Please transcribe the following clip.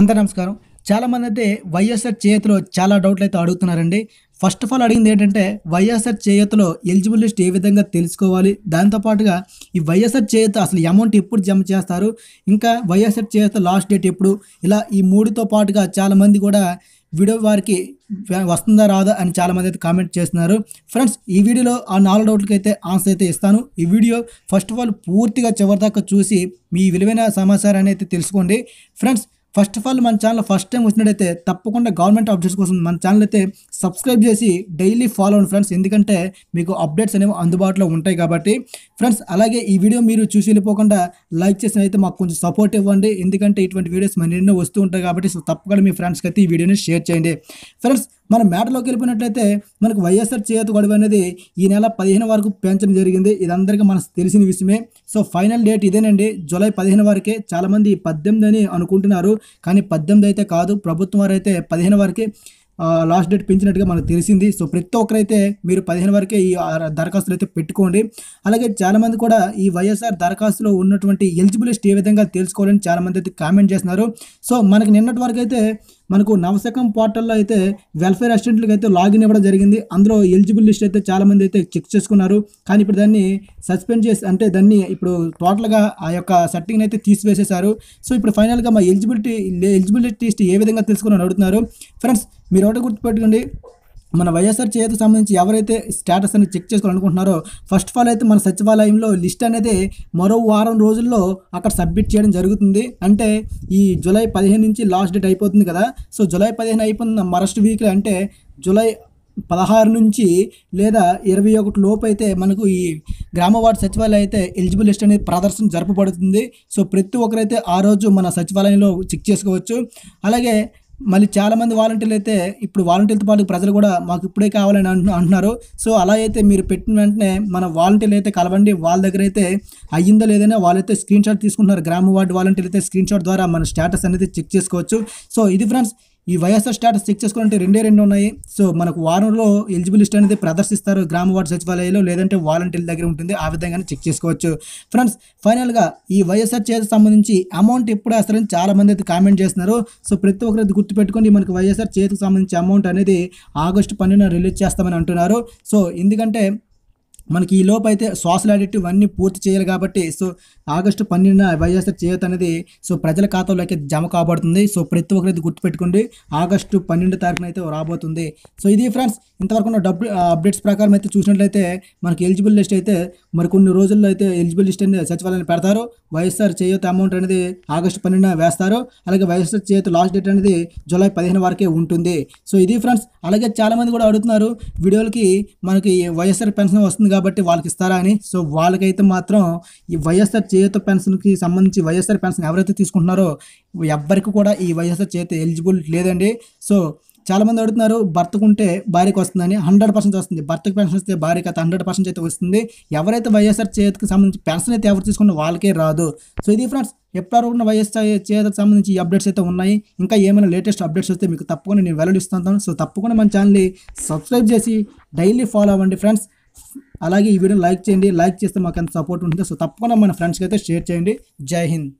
అందరు నమస్కారం చాలామంది అయితే వైఎస్ఆర్ చేతిలో చాలా డౌట్లు అయితే అడుగుతున్నారండి ఫస్ట్ ఆఫ్ ఆల్ అడిగింది ఏంటంటే వైఎస్ఆర్ చేతిలో ఎలిజిబుల్ లిస్ట్ ఏ విధంగా తెలుసుకోవాలి దాంతోపాటుగా ఈ వైఎస్ఆర్ చేత అసలు అమౌంట్ ఎప్పుడు జమ చేస్తారు ఇంకా వైఎస్ఆర్ చేత లాస్ట్ డేట్ ఎప్పుడు ఇలా ఈ మూడుతో పాటుగా చాలామంది కూడా వీడియో వారికి వస్తుందా రాదా అని చాలామంది అయితే కామెంట్ చేస్తున్నారు ఫ్రెండ్స్ ఈ వీడియోలో ఆ నాలుగు డౌట్లకి అయితే ఆన్సర్ అయితే ఇస్తాను ఈ వీడియో ఫస్ట్ ఆఫ్ ఆల్ పూర్తిగా చివరిదాకా చూసి మీ విలువైన సమాచారాన్ని అయితే తెలుసుకోండి ఫ్రెండ్స్ ఫస్ట్ ఆఫ్ ఆల్ మన ఛానల్ ఫస్ట్ టైం వచ్చినట్టయితే తప్పకుండా గవర్నమెంట్ అప్డేట్స్ కోసం మన ఛానల్ అయితే సబ్స్క్రైబ్ చేసి డైలీ ఫాలో అవ్వండి ఫ్రెండ్స్ ఎందుకంటే మీకు అప్డేట్స్ అనేవి అందుబాటులో ఉంటాయి కాబట్టి ఫ్రెండ్స్ అలాగే ఈ వీడియో మీరు చూసి వెళ్ళిపోకుండా లైక్ చేసిన అయితే మాకు కొంచెం సపోర్ట్ ఇవ్వండి ఎందుకంటే ఇటువంటి వీడియోస్ మరెన్నో వస్తూ ఉంటాయి కాబట్టి తప్పకుండా మీ ఫ్రెండ్స్కి అయితే ఈ వీడియోని షేర్ చేయండి ఫ్రెండ్స్ మనం మేటలోకి వెళ్ళిపోయినట్లయితే మనకు వైఎస్ఆర్ చేతు గడువు అనేది ఈ నెల పదిహేను వరకు పెంచడం జరిగింది ఇదందరికీ మనకు తెలిసిన విషయమే సో ఫైనల్ డేట్ ఇదేనండి జూలై పదిహేను వరకే చాలామంది పద్దెనిమిది అని అనుకుంటున్నారు కానీ పద్దెనిమిది అయితే కాదు ప్రభుత్వం వారైతే పదిహేను వరకే లాస్ట్ డేట్ పెంచినట్టుగా మనకు తెలిసింది సో ప్రతి ఒక్కరైతే మీరు పదిహేను వరకే ఈ దరఖాస్తులు అయితే పెట్టుకోండి అలాగే చాలామంది కూడా ఈ వైఎస్ఆర్ దరఖాస్తులో ఉన్నటువంటి ఎలిజిబిలిస్ట్ ఏ విధంగా తెలుసుకోవాలని చాలామంది అయితే కామెంట్ చేస్తున్నారు సో మనకి నిన్నటి వరకు అయితే మనకు నవశకం పోర్టల్లో అయితే వెల్ఫేర్ అసిస్టెంట్లకు అయితే లాగిన్ ఇవ్వడం జరిగింది అందులో ఎలిజిబుల్ లిస్ట్ అయితే చాలామంది అయితే చెక్ చేసుకున్నారు కానీ ఇప్పుడు దాన్ని సస్పెండ్ చేసి అంటే దాన్ని ఇప్పుడు టోటల్గా ఆ యొక్క సెట్టింగ్ని అయితే తీసివేసేశారు సో ఇప్పుడు ఫైనల్గా మా ఎలిజిబిలిటీ ఎలిజిబిలిటీ లిస్ట్ ఏ విధంగా తెలుసుకుని అడుగుతున్నారు ఫ్రెండ్స్ మీరు ఒకటి గుర్తుపెట్టుకోండి మన వైఎస్ఆర్ చేతికి సంబంధించి ఎవరైతే స్టేటస్ అనేది చెక్ చేసుకోవాలనుకుంటున్నారో ఫస్ట్ ఆఫ్ ఆల్ అయితే మన సచివాలయంలో లిస్ట్ అనేది మరో వారం రోజుల్లో అక్కడ సబ్మిట్ చేయడం జరుగుతుంది అంటే ఈ జూలై పదిహేను నుంచి లాస్ట్ డేట్ అయిపోతుంది కదా సో జూలై పదిహేను అయిపోతున్న మరస్ట్ వీక్లో అంటే జూలై పదహారు నుంచి లేదా ఇరవై ఒకటి లోపు అయితే మనకు ఈ గ్రామ వార్డు సచివాలయం అయితే ఎలిజిబుల్ లిస్ట్ అనేది ప్రదర్శన జరపబడుతుంది సో ప్రతి ఒక్కరైతే ఆ రోజు మన సచివాలయంలో చెక్ చేసుకోవచ్చు అలాగే మళ్ళీ చాలామంది వాలంటీర్లు అయితే ఇప్పుడు వాలంటీర్తో పాటు ప్రజలు కూడా మాకు ఇప్పుడే కావాలని అంటున్నారు సో అలా అయితే మీరు పెట్టిన వెంటనే మన వాలంటీర్లు అయితే కలవండి వాళ్ళ దగ్గర అయితే అయ్యిందో లేదైనా వాళ్ళైతే స్క్రీన్ షాట్ తీసుకుంటున్నారు గ్రామ వార్డు వాలంటీర్లు అయితే స్క్రీన్ షాట్ ద్వారా మన స్టేటస్ అనేది చెక్ చేసుకోవచ్చు సో ఇది ఫ్రెండ్స్ ఈ వైఎస్ఆర్ స్టేటస్ చెక్ చేసుకోవాలంటే రెండే రెండు ఉన్నాయి సో మనకు వారంలో ఎలిజిబుల్ లిస్ట్ అనేది ప్రదర్శిస్తారు గ్రామ వార్డు సచివాలయంలో లేదంటే వాలంటీర్ల దగ్గర ఉంటుంది ఆ విధంగానే చెక్ చేసుకోవచ్చు ఫ్రెండ్స్ ఫైనల్గా ఈ వైఎస్ఆర్ చేత సంబంధించి అమౌంట్ ఎప్పుడు వేస్తారని చాలామంది అయితే కామెంట్ చేస్తున్నారు సో ప్రతి ఒక్కరి గుర్తుపెట్టుకొని మనకు వైఎస్ఆర్ చేతికి సంబంధించి అమౌంట్ అనేది ఆగస్టు పన్నెండున రిలీజ్ చేస్తామని అంటున్నారు సో ఎందుకంటే మనకి ఈ లోపు అయితే సోషల్ ఆడిట్ ఇవన్నీ పూర్తి చేయాలి కాబట్టి సో ఆగస్టు పన్నెండున వైఎస్ఆర్ చేయత అనేది సో ప్రజల ఖాతాలోకి జమ కాబడుతుంది సో ప్రతి ఒక్కరైతే గుర్తుపెట్టుకోండి ఆగస్టు పన్నెండు తారీఖున అయితే రాబోతుంది సో ఇది ఫ్రెండ్స్ ఇంతవరకు ఉన్న డబ్బు అప్డేట్స్ ప్రకారం అయితే చూసినట్లయితే మనకి ఎలిజిబుల్ లిస్ట్ అయితే మరి కొన్ని రోజుల్లో అయితే ఎలిజిబుల్ లిస్ట్ అనేది సచివాలయాన్ని పెడతారు వైఎస్ఆర్ చేయూత అమౌంట్ అనేది ఆగస్టు పన్నెండున వేస్తారు అలాగే వైఎస్ఆర్ చేయత లాస్ట్ డేట్ అనేది జూలై పదిహేను వరకే ఉంటుంది సో ఇది ఫ్రెండ్స్ అలాగే చాలామంది కూడా అడుగుతున్నారు వీడియోలకి మనకి వైఎస్ఆర్ పెన్షన్ వస్తుంది కాబట్టి వాళ్ళకి ఇస్తారా అని సో వాళ్ళకైతే మాత్రం ఈ వైఎస్ఆర్ చేత పెన్షన్కి సంబంధించి వైఎస్ఆర్ పెన్షన్ ఎవరైతే తీసుకుంటున్నారో ఎవ్వరికి కూడా ఈ వైఎస్ఆర్ చేత ఎలిజిబుల్ లేదండి సో చాలామంది అడుగుతున్నారు భర్తకుంటే భార్యకు వస్తుందని హండ్రెడ్ పర్సెంట్ వస్తుంది భర్తకు పెన్షన్ వస్తే భార్యకి అయితే హండ్రెడ్ పర్సెంట్ అయితే వస్తుంది ఎవరైతే వైఎస్ఆర్ చేతికి సంబంధించి పెన్షన్ అయితే ఎవరు తీసుకున్న వాళ్ళకే రాదు సో ఇది ఫ్రెండ్స్ ఎప్పటివరకు ఉన్న వైఎస్ఆర్ చేతకు సంబంధించి అప్డేట్స్ అయితే ఉన్నాయి ఇంకా ఏమైనా లేటెస్ట్ అప్డేట్స్ వస్తే మీకు తప్పకుండా నేను వెల్లడిస్తాను సో తప్పకుండా మన ఛానల్ని సబ్స్క్రైబ్ చేసి డైలీ ఫాలో అవ్వండి ఫ్రెండ్స్ అలాగే ఈ వీడియో లైక్ చేయండి లైక్ చేస్తే మాకు ఎంత సపోర్ట్ ఉంటుంది సో తప్పకుండా మన ఫ్రెండ్స్కి అయితే షేర్ చేయండి జై హింద్